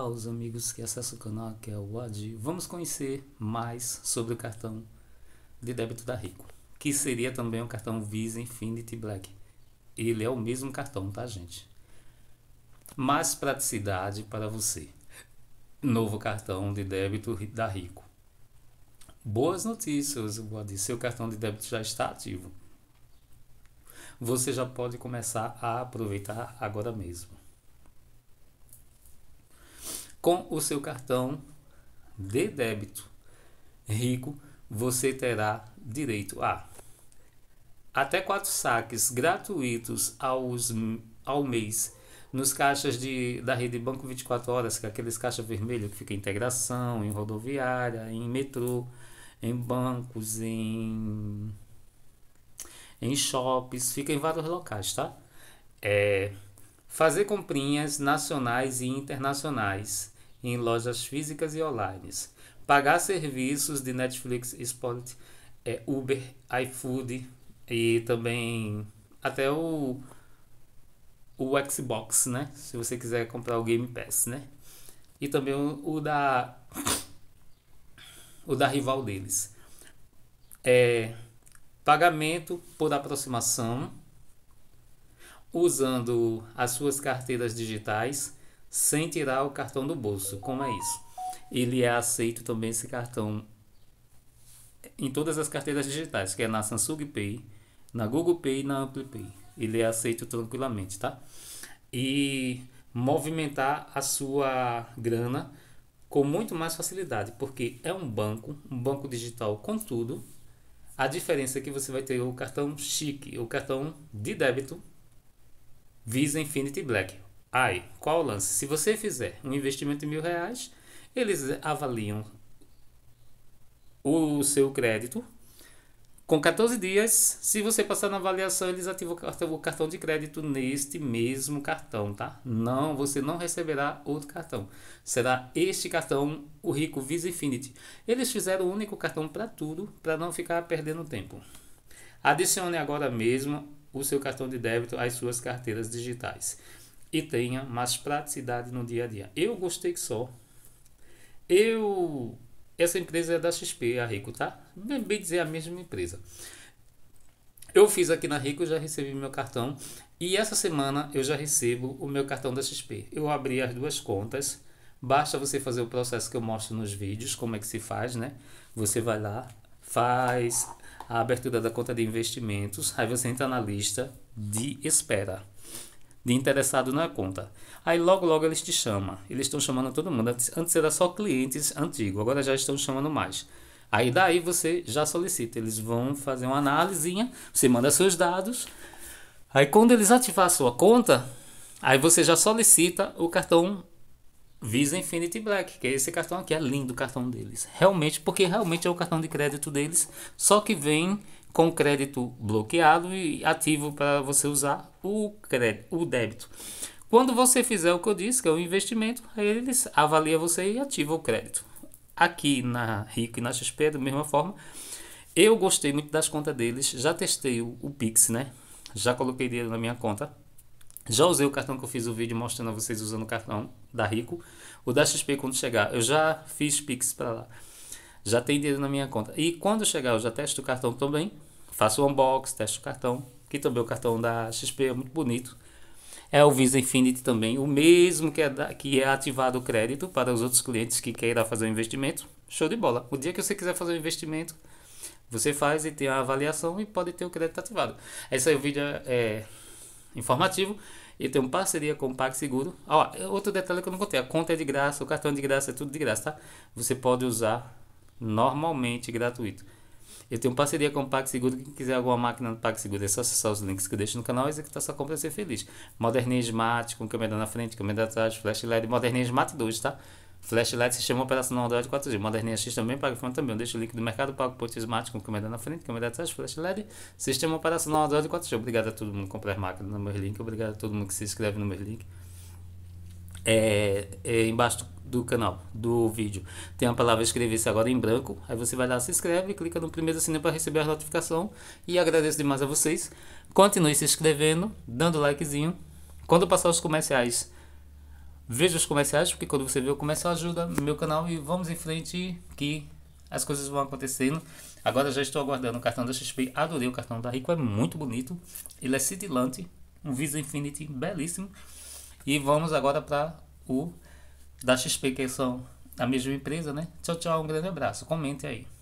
Olá, os amigos que acessam o canal, que é o Adi. Vamos conhecer mais sobre o cartão de débito da Rico, que seria também o cartão Visa Infinity Black. Ele é o mesmo cartão, tá, gente? Mais praticidade para você. Novo cartão de débito da Rico. Boas notícias, Adi. Seu cartão de débito já está ativo. Você já pode começar a aproveitar agora mesmo com o seu cartão de débito rico, você terá direito a até quatro saques gratuitos aos, ao mês nos caixas de, da rede Banco 24 Horas, que é aqueles caixas vermelhos que fica em integração, em rodoviária, em metrô, em bancos, em, em shoppings, fica em vários locais, tá? É, fazer comprinhas nacionais e internacionais em lojas físicas e online. Pagar serviços de Netflix, Spotify, é, Uber, iFood e também até o, o Xbox, né? Se você quiser comprar o Game Pass, né? E também o, o da o da rival deles. É pagamento por aproximação usando as suas carteiras digitais sem tirar o cartão do bolso. Como é isso? Ele é aceito também esse cartão em todas as carteiras digitais, que é na Samsung Pay, na Google Pay e na Apple Pay. Ele é aceito tranquilamente, tá? E movimentar a sua grana com muito mais facilidade, porque é um banco, um banco digital com tudo. A diferença é que você vai ter o cartão chique, o cartão de débito Visa Infinity Black, Aí, qual o lance? Se você fizer um investimento de mil reais, eles avaliam o seu crédito com 14 dias, se você passar na avaliação, eles ativam o cartão de crédito neste mesmo cartão, tá? Não, você não receberá outro cartão. Será este cartão, o Rico Visa Infinity. Eles fizeram o único cartão para tudo, para não ficar perdendo tempo. Adicione agora mesmo o seu cartão de débito às suas carteiras digitais e tenha mais praticidade no dia a dia. Eu gostei que só. Eu essa empresa é da XP, a Rico, tá? Bem, bem dizer a mesma empresa. Eu fiz aqui na Rico, já recebi meu cartão e essa semana eu já recebo o meu cartão da XP. Eu abri as duas contas. Basta você fazer o processo que eu mostro nos vídeos, como é que se faz, né? Você vai lá, faz a abertura da conta de investimentos, aí você entra na lista de espera de interessado na conta. Aí logo logo eles te chamam. Eles estão chamando todo mundo. Antes, era só clientes antigos, agora já estão chamando mais. Aí daí você já solicita. Eles vão fazer uma análise, você manda seus dados. Aí quando eles ativar a sua conta, aí você já solicita o cartão Visa Infinity Black, que é esse cartão aqui, é lindo o cartão deles. Realmente, porque realmente é o cartão de crédito deles, só que vem com crédito bloqueado e ativo para você usar o crédito, o débito. Quando você fizer o que eu disse, que é o investimento, eles avaliam você e ativam o crédito. Aqui na Rico e na XP, é da mesma forma, eu gostei muito das contas deles, já testei o, o Pix, né? Já coloquei dinheiro na minha conta já usei o cartão que eu fiz o vídeo mostrando a vocês usando o cartão da Rico. O da XP quando chegar, eu já fiz Pix para lá. Já tem dinheiro na minha conta. E quando chegar, eu já testo o cartão também. Faço o unbox, testo o cartão. Que também é o cartão da XP é muito bonito. É o Visa Infinity também, o mesmo que é, da, que é ativado o crédito para os outros clientes que queiram fazer um investimento. Show de bola. O dia que você quiser fazer um investimento, você faz e tem a avaliação e pode ter o crédito ativado. Esse é o vídeo é, é informativo e tenho parceria com o PagSeguro. Ah, ó, é outro detalhe que eu não contei, a conta é de graça, o cartão é de graça, é tudo de graça, tá? Você pode usar normalmente gratuito. Eu tenho parceria com o PagSeguro, quem quiser alguma máquina do PagSeguro é só acessar os links que eu deixo no canal e executar sua compra e ser feliz. Moderninha Smart, com câmera na frente, câmera atrás, flash LED, Moderninha Smart 2, tá? Flashlight sistema operacional Android 4G. Moderninha X também, Pagfone também. Eu deixo o link do mercado pago por smart com câmera na frente, câmera atrás, flash LED, sistema operacional Android 4G. Obrigado a todo mundo que comprar máquina no meu link. Obrigado a todo mundo que se inscreve no meu link. É, é, embaixo do canal, do vídeo, tem a palavra inscrever-se agora em branco. Aí você vai lá, se inscreve, clica no primeiro sininho para receber a notificação. E agradeço demais a vocês. Continue se inscrevendo, dando likezinho. Quando passar os comerciais Veja os comerciais, porque quando você vê o comercial ajuda meu canal e vamos em frente que as coisas vão acontecendo. Agora já estou aguardando o cartão da XP, adorei o cartão da tá Rico, é muito bonito, ele é cintilante, um Visa Infinity belíssimo. E vamos agora para o da XP, que são a mesma empresa, né? Tchau, tchau, um grande abraço, comente aí.